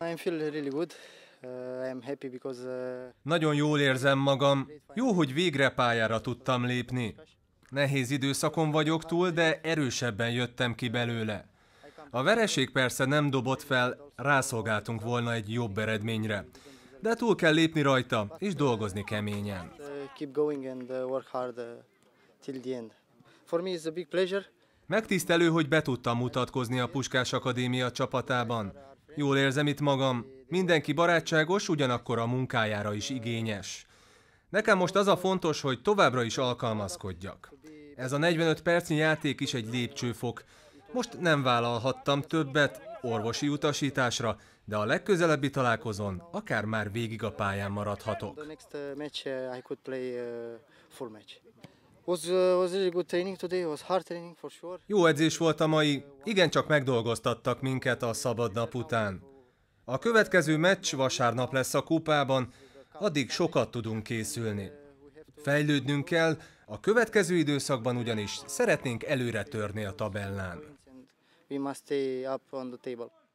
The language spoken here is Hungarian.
Uh, uh, Nagyon jól érzem magam. Jó, hogy végre pályára tudtam lépni. Nehéz időszakon vagyok túl, de erősebben jöttem ki belőle. A vereség persze nem dobott fel, rászolgáltunk volna egy jobb eredményre. De túl kell lépni rajta, és dolgozni keményen. Uh, Megtisztelő, hogy be tudtam mutatkozni a Puskás Akadémia csapatában. Jól érzem itt magam. Mindenki barátságos, ugyanakkor a munkájára is igényes. Nekem most az a fontos, hogy továbbra is alkalmazkodjak. Ez a 45 percnyi játék is egy lépcsőfok. Most nem vállalhattam többet orvosi utasításra, de a legközelebbi találkozón akár már végig a pályán maradhatok. Jó edzés volt a mai, igencsak megdolgoztattak minket a szabad nap után. A következő meccs vasárnap lesz a kupában, addig sokat tudunk készülni. Fejlődnünk kell, a következő időszakban ugyanis szeretnénk előre törni a tabellán. We must stay up on the table.